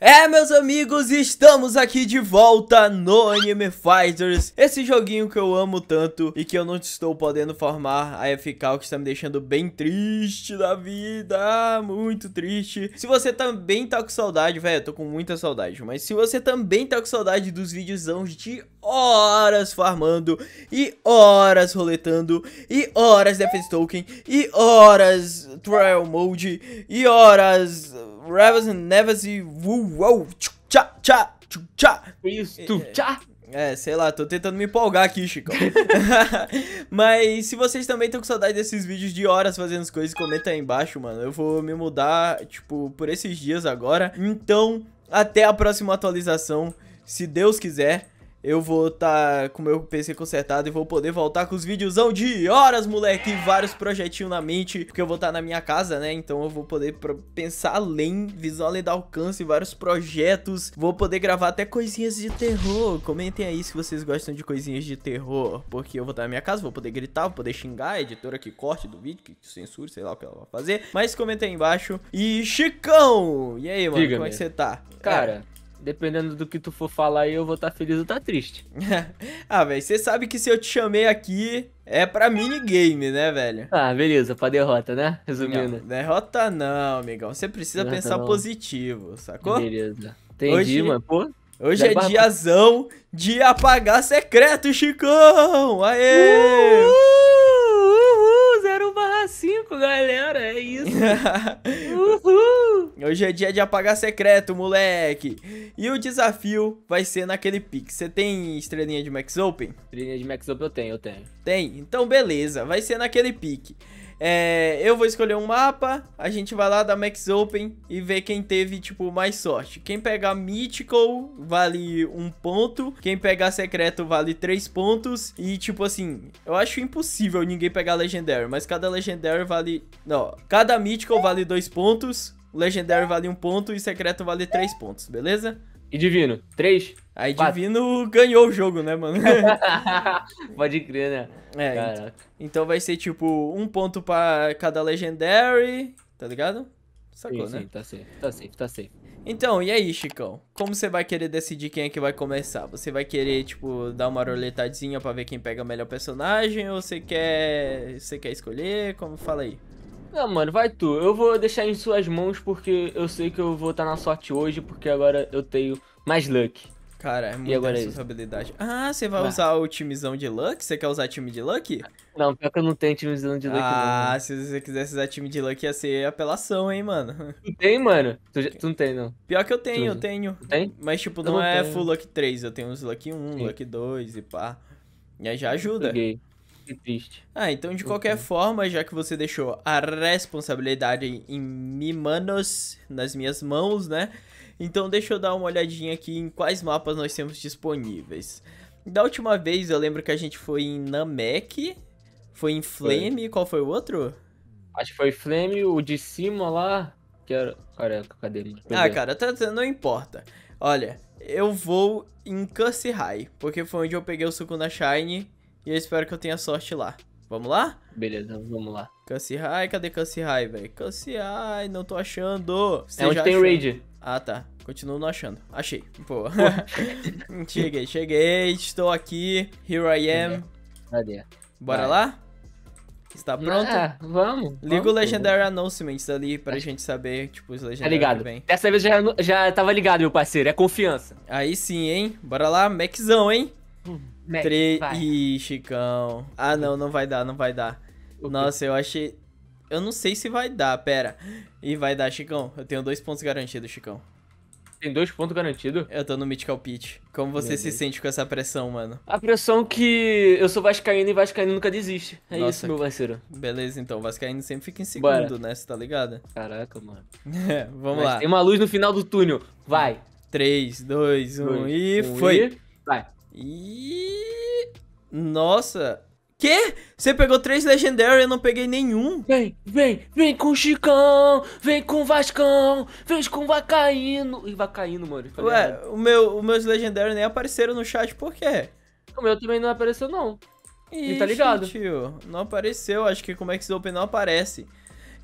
É, meus amigos, estamos aqui de volta no Anime Fighters, esse joguinho que eu amo tanto e que eu não estou podendo formar a FK, que está me deixando bem triste da vida, muito triste. Se você também tá com saudade, velho, eu tô com muita saudade, mas se você também tá com saudade dos videozão de horas farmando e horas roletando e horas Defense Token e horas Trial Mode e horas Ravens and Nevers e uou, tchá, tchá, tchá. Isso, é, tchá. É, sei lá, tô tentando me empolgar aqui, Chico. Mas se vocês também estão com saudade desses vídeos de horas fazendo as coisas, comenta aí embaixo, mano. Eu vou me mudar, tipo, por esses dias agora. Então, até a próxima atualização, se Deus quiser eu vou estar tá com meu PC consertado e vou poder voltar com os videozão de horas, moleque. vários projetinhos na mente, porque eu vou estar tá na minha casa, né? Então eu vou poder pensar além, visão além do alcance, vários projetos. Vou poder gravar até coisinhas de terror. Comentem aí se vocês gostam de coisinhas de terror, porque eu vou estar tá na minha casa, vou poder gritar, vou poder xingar a editora que corte do vídeo, que censure, sei lá o que ela vai fazer. Mas comenta aí embaixo. E Chicão! E aí, mano, Diga como é que você tá? Cara... É. Dependendo do que tu for falar aí, eu vou estar tá feliz ou tá triste. ah, velho, você sabe que se eu te chamei aqui é pra minigame, né, velho? Ah, beleza, pra derrota, né? Resumindo. Não, derrota não, amigão. Você precisa derrota pensar não. positivo, sacou? Beleza. Entendi, hoje, mano. Pô, hoje é barba... diazão de apagar secreto, Chicão! Aê! Uhul! Uhul! 0 barra 5, galera! É isso! Uhul! Hoje é dia de apagar secreto, moleque. E o desafio vai ser naquele pique. Você tem estrelinha de Max Open? Estrelinha de Max Open eu tenho, eu tenho. Tem? Então beleza, vai ser naquele pique. É, eu vou escolher um mapa, a gente vai lá da Max Open e ver quem teve, tipo, mais sorte. Quem pegar Mythical vale um ponto, quem pegar Secreto vale três pontos e, tipo assim, eu acho impossível ninguém pegar Legendário, mas cada Legendário vale... Não, cada Mythical vale dois pontos, o legendário vale um ponto e o secreto vale três pontos, beleza? E divino, três? Aí quatro. divino ganhou o jogo, né, mano? Pode crer, né? É, então, vai ser tipo um ponto para cada legendary, tá ligado? Sacou, sim, né? Sim, tá safe, tá safe, tá safe. Então, e aí, Chicão? Como você vai querer decidir quem é que vai começar? Você vai querer, tipo, dar uma roletadinha pra ver quem pega o melhor personagem? Ou você quer. Você quer escolher? Como fala aí? Não, mano, vai tu. Eu vou deixar em suas mãos porque eu sei que eu vou estar tá na sorte hoje, porque agora eu tenho mais luck. Cara, é muita responsabilidade. habilidade. ah, você vai, usar o timezão de luck? Você quer usar time de luck? Não, pior que eu não tenho timezão de luck. Ah, não, se você quisesse usar time de luck ia ser apelação, hein, mano. Tu tem, mano? Tu, tu não tem, não. Pior que eu tenho, tu, eu tenho. Tem? Mas, tipo, não, não é tenho. full luck 3. Eu tenho uns luck 1, Sim. luck 2 e pá. E aí já ajuda. Peguei. Que triste. Ah, então de uhum. qualquer okay. forma, já que você deixou a responsabilidade em mimanos, nas minhas mãos, né? Então deixa eu dar uma olhadinha aqui em quais mapas nós temos disponíveis. Da última vez eu lembro que a gente foi em Namek, foi em Flame, foi. qual foi o outro? Acho que foi Flame, o de cima lá, que era... Caraca, cadê ele? Ah, cara, tá, tá, não importa. Olha, eu vou em Curse High, porque foi onde eu peguei o Sukuna Shine e eu espero que eu tenha sorte lá. Vamos lá? Beleza, vamos lá. cansei High, cadê cansei High, velho? cansei High, não tô achando. É Você é onde tem Raid. Ah, tá. Continuo não achando. Achei. Pô. cheguei, cheguei. Estou aqui. Here I am. Cadê? Bora Vai. lá? Está ah, pronto? Ah, vamos. Liga vamos, o Legendary vamos. Announcements ali pra gente saber, tipo, os Legendários. Tá ligado. Bem. Dessa vez já, já tava ligado, meu parceiro. É confiança. Aí sim, hein? Bora lá, Maczão, hein? Hum. Mac, e Ih, Chicão. Ah, não, não vai dar, não vai dar. Okay. Nossa, eu achei. Eu não sei se vai dar, pera. E vai dar, Chicão. Eu tenho dois pontos garantidos, Chicão. Tem dois pontos garantidos? Eu tô no Mythical Pitch. Como você Meu se Deus. sente com essa pressão, mano? A pressão que eu sou vascaíno e vascaíno nunca desiste. É Nossa, isso, meu parceiro. Beleza, então. Vascaíno sempre fica em segundo, Bora. né? Você tá ligado? Caraca, mano. É, vamos Mas lá. Tem uma luz no final do túnel. Vai. 3, 2, 1 e foi. Vai. E. Nossa! Que? Você pegou três Legendary e eu não peguei nenhum. Vem, vem, vem com Chicão, vem com Vascão, vem com Vacaíno. E Vacaíno, mano. Ué, o meu, os meus Legendary nem apareceram no chat, por quê? O meu também não apareceu, não. Ixi, e tá ligado? Tio, não apareceu, acho que como é que Open não aparece.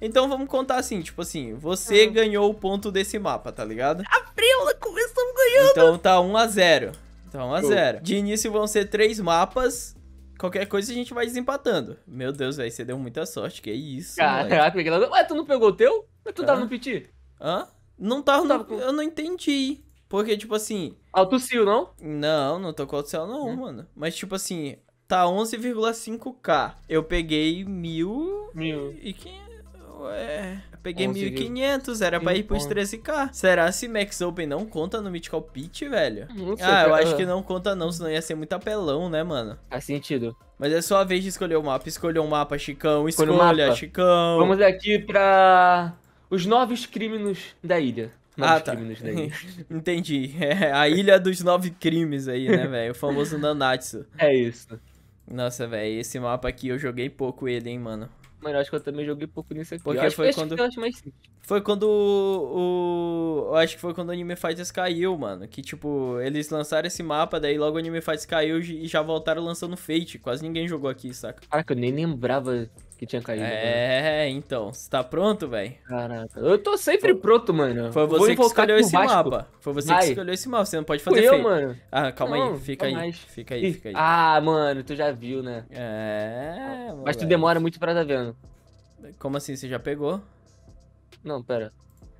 Então vamos contar assim, tipo assim, você uhum. ganhou o ponto desse mapa, tá ligado? Abril, começamos ganhando! Então tá 1 a 0 então, 1 a 0. De início vão ser três mapas. Qualquer coisa a gente vai desempatando. Meu Deus, velho, você deu muita sorte, que isso. Caraca, moleque. Ué, tu não pegou o teu? Mas é tu ah. tava no piti? Hã? Não tava, tava no... Com... Eu não entendi. Porque, tipo assim... Alto ah, Sil, não? Não, não tô com Alto Sil, não, hum. mano. Mas, tipo assim, tá 11,5k. Eu peguei mil... Mil. E quem Ué, peguei 1500, era pra ir pros 13k. Será se Max Open não conta no Mythical Pit, velho? ah, eu cara. acho que não conta não, senão ia ser muito apelão, né, mano? Faz sentido. Mas é só a vez de escolher o mapa. Escolha o mapa, Chicão. Escolha, mapa. Chicão. Vamos aqui pra os novos crimes da ilha. Novos ah, tá. Entendi. É a ilha dos nove crimes aí, né, velho? O famoso Nanatsu. É isso. Nossa, velho, esse mapa aqui eu joguei pouco ele, hein, mano eu acho que eu também joguei pouco nisso aqui. Porque foi quando. Foi quando o, eu Acho que foi quando o Anime Fighters caiu, mano. Que tipo, eles lançaram esse mapa, daí logo o Anime Fighters caiu e já voltaram lançando Fate. Quase ninguém jogou aqui, saca? Caraca, eu nem lembrava que tinha caído. Né? É, então. Você tá pronto, velho? Caraca. Eu tô sempre Foi... pronto, mano. Foi você que escolheu esse mapa. Foi você Vai. que escolheu esse mapa. Você não pode fazer Fui eu, feio. mano. Ah, calma não, aí. Fica aí. Mais. Fica aí, fica aí. Ah, mano, tu já viu, né? É. Mas tu véio. demora muito pra tá vendo. Como assim? Você já pegou? Não, pera.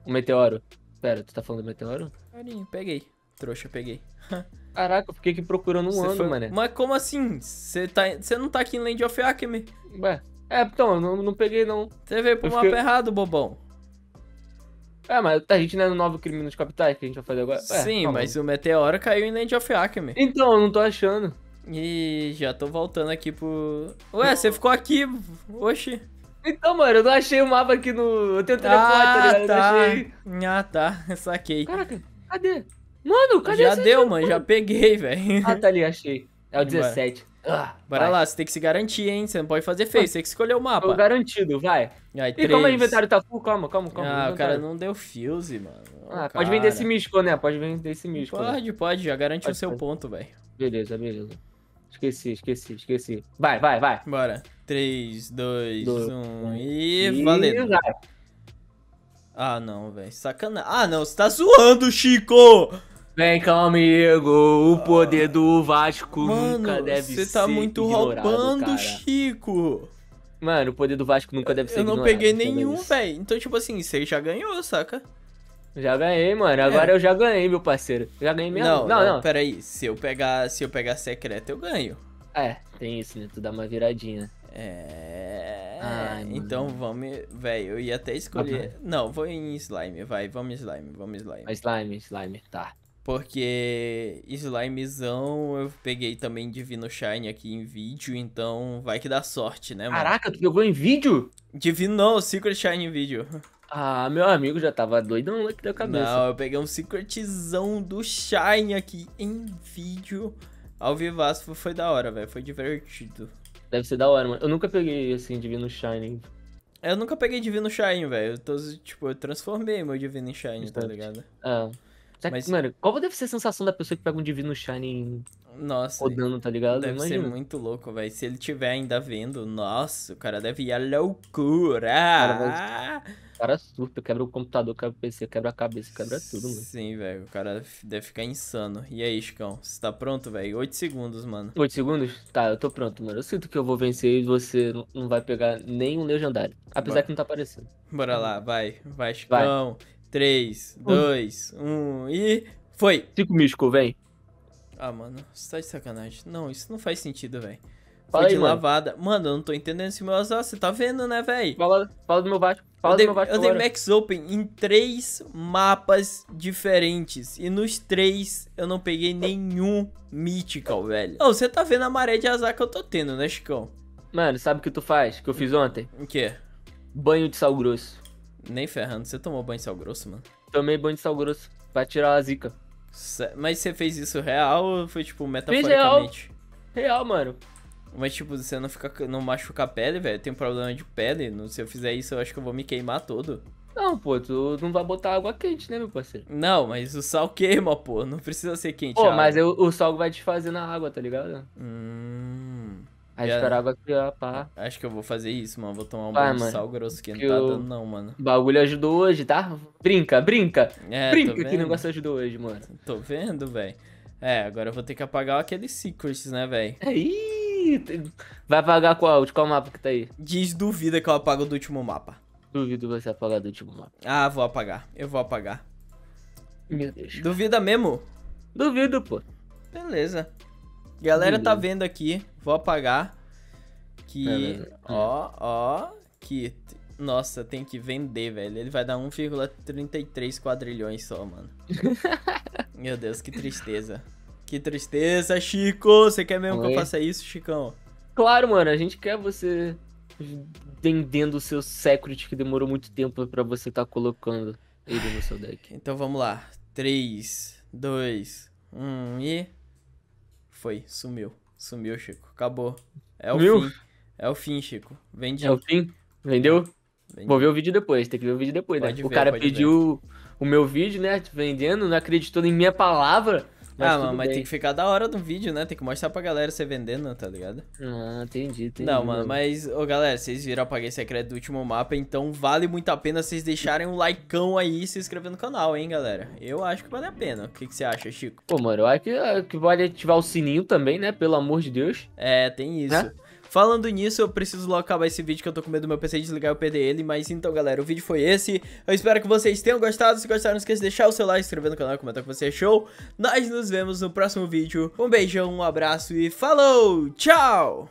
O meteoro. Pera, tu tá falando do meteoro? Carinho, peguei. Trouxa, peguei. Caraca, eu fiquei aqui procurando um Cê ano, foi... mané. Mas como assim? Você tá... não tá aqui em Land of Acme? Ué, é, então, eu não, não peguei não. Você veio pro eu mapa fiquei... errado, bobão. É, mas a gente não é no novo crime nos capitais que a gente vai fazer agora. É, Sim, é, mas o meteoro caiu em Land of Acme. Então, eu não tô achando. E já tô voltando aqui pro. Ué, você ficou aqui. Oxi. Então, mano, eu não achei o mapa aqui no. Eu tenho o ah, telefone, tá tá. ah, tá, tá. Achei... Ah, tá. Saquei. Caraca, cadê? Mano, cadê Já deu, mano, já peguei, velho. Ah, tá ali, achei. É o 17. Ah, Bora vai. lá, você tem que se garantir, hein? Você não pode fazer feio, você tem que escolher o mapa. Tô garantido, vai. Aí, e como o inventário tá full, calma, calma, calma. Ah, o cara não deu fuse, mano. Ah, pode vender esse místico, né? Pode vender esse místico. Né? Pode, né? pode, já garante pode, o seu pode. ponto, velho. Beleza, beleza. Esqueci, esqueci, esqueci. Vai, vai, vai. Bora. 3, 2, 1 e. valeu. Ah, não, velho. Sacanagem. Ah, não, você tá zoando, Chico! Vem amigo, o poder do Vasco Mano, nunca deve tá ser. Você tá muito roubando, cara. Chico. Mano, o poder do Vasco nunca deve ser. Eu não peguei nenhum, velho. Então, tipo assim, você já ganhou, saca? Já ganhei, mano. Agora é. eu já ganhei, meu parceiro. Já ganhei mesmo. Não, não, não. não. Peraí, se eu pegar, se eu pegar secreto, eu ganho. É, tem isso, né? Tu dá uma viradinha. É. Ai, então mano. vamos. Velho, eu ia até escolher. Ah, não, vou em slime, vai. Vamos slime, vamos slime. Slime, slime, tá. Porque Slimezão eu peguei também Divino Shine aqui em vídeo, então vai que dá sorte, né, mano? Caraca, tu pegou em vídeo? Divino não, Secret Shine em vídeo. Ah, meu amigo já tava doidão aqui da cabeça. Não, eu peguei um secretzão do Shine aqui em vídeo. Ao vivasco foi da hora, velho. Foi divertido. Deve ser da hora, mano. Eu nunca peguei, assim, Divino Shine. Eu nunca peguei Divino Shine, velho. Tipo, eu transformei meu Divino Shine, tá ligado? É. Mas... Mano, qual deve ser a sensação da pessoa que pega um Divino Shining nossa, rodando, tá ligado? Deve Imagina. ser muito louco, velho. Se ele tiver ainda vendo, nossa, o cara deve ir à loucura. Cara, mas... O ah! cara surta, quebra o computador, quebra o PC, quebra a cabeça, quebra tudo, mano. Sim, velho, o cara deve ficar insano. E aí, Chicão, você tá pronto, velho? Oito segundos, mano. Oito segundos? Tá, eu tô pronto, mano. Eu sinto que eu vou vencer e você não vai pegar nenhum legendário. Apesar Bora. que não tá aparecendo. Bora lá, vai, vai, Chicão. Vai. 3, 2, 1 e. Foi! Cinco místico, vem. Ah, mano, você tá de sacanagem. Não, isso não faz sentido, velho. Foi de lavada. Mano. eu não tô entendendo esse meu azar. Você tá vendo, né, velho? Fala, fala do meu baixo Fala eu dei, do meu baixo Eu agora. dei Max Open em três mapas diferentes. E nos três eu não peguei nenhum Mythical, velho. Não, você tá vendo a maré de azar que eu tô tendo, né, Chicão? Mano, sabe o que tu faz? Que eu fiz ontem? O quê? Banho de sal grosso. Nem ferrando. Você tomou banho de sal grosso, mano? Tomei banho de sal grosso pra tirar a zica. Mas você fez isso real ou foi, tipo, metaforicamente? real. mano. Mas, tipo, você não, fica, não machuca a pele, velho. Tem um problema de pele. Não, se eu fizer isso, eu acho que eu vou me queimar todo. Não, pô, tu não vai botar água quente, né, meu parceiro? Não, mas o sal queima, pô. Não precisa ser quente. Pô, mas eu, o sal vai te fazer na água, tá ligado? Hum. Aí yeah. esperava ia pá. Acho que eu vou fazer isso, mano. Vou tomar um banho de sal grosso que, que não tá dando, não, mano. O bagulho ajudou hoje, tá? Brinca, brinca. É, brinca que o negócio ajudou hoje, mano. Tô vendo, velho. É, agora eu vou ter que apagar aqueles secrets, né, velho? Aí! Vai apagar qual? De qual mapa que tá aí? Diz duvida que eu apago do último mapa. Duvido você apagar do último mapa. Ah, vou apagar. Eu vou apagar. Meu Deus. Duvida mesmo? Duvido, pô. Beleza. Galera tá vendo aqui Vou apagar. Que. Ó, ó. Que. Nossa, tem que vender, velho. Ele vai dar 1,33 quadrilhões só, mano. Meu Deus, que tristeza. Que tristeza, Chico! Você quer mesmo Oi. que eu faça isso, Chicão? Claro, mano, a gente quer você vendendo o seu secret que demorou muito tempo para você estar tá colocando ele no seu deck. Então vamos lá. 3, 2, 1 e. Foi, sumiu. Sumiu, Chico. Acabou. É o fim. É o fim, Chico. Vendi. É o fim? Vendeu? Vendi. Vou ver o vídeo depois, tem que ver o vídeo depois, né? pode né? Ver, o cara pediu ver. o meu vídeo, né? Vendendo, não acreditou em minha palavra. Mas ah, mano, mas bem. tem que ficar da hora do vídeo, né? Tem que mostrar pra galera você vendendo, tá ligado? Ah, entendi, entendi. Não, mano, mas, ô galera, vocês viram apaguei Paguei Secreto do último mapa, então vale muito a pena vocês deixarem um likeão aí e se inscrever no canal, hein, galera? Eu acho que vale a pena. O que, que você acha, Chico? Pô, mano, eu acho que, ah, que vale ativar o sininho também, né? Pelo amor de Deus. É, tem isso. É? Falando nisso, eu preciso logo acabar esse vídeo que eu tô com medo do meu PC desligar e eu perder ele, mas então galera, o vídeo foi esse. Eu espero que vocês tenham gostado, se gostaram não esqueça de deixar o seu like, se inscrever no canal, comentar o que você achou. É Nós nos vemos no próximo vídeo. Um beijão, um abraço e falou! Tchau!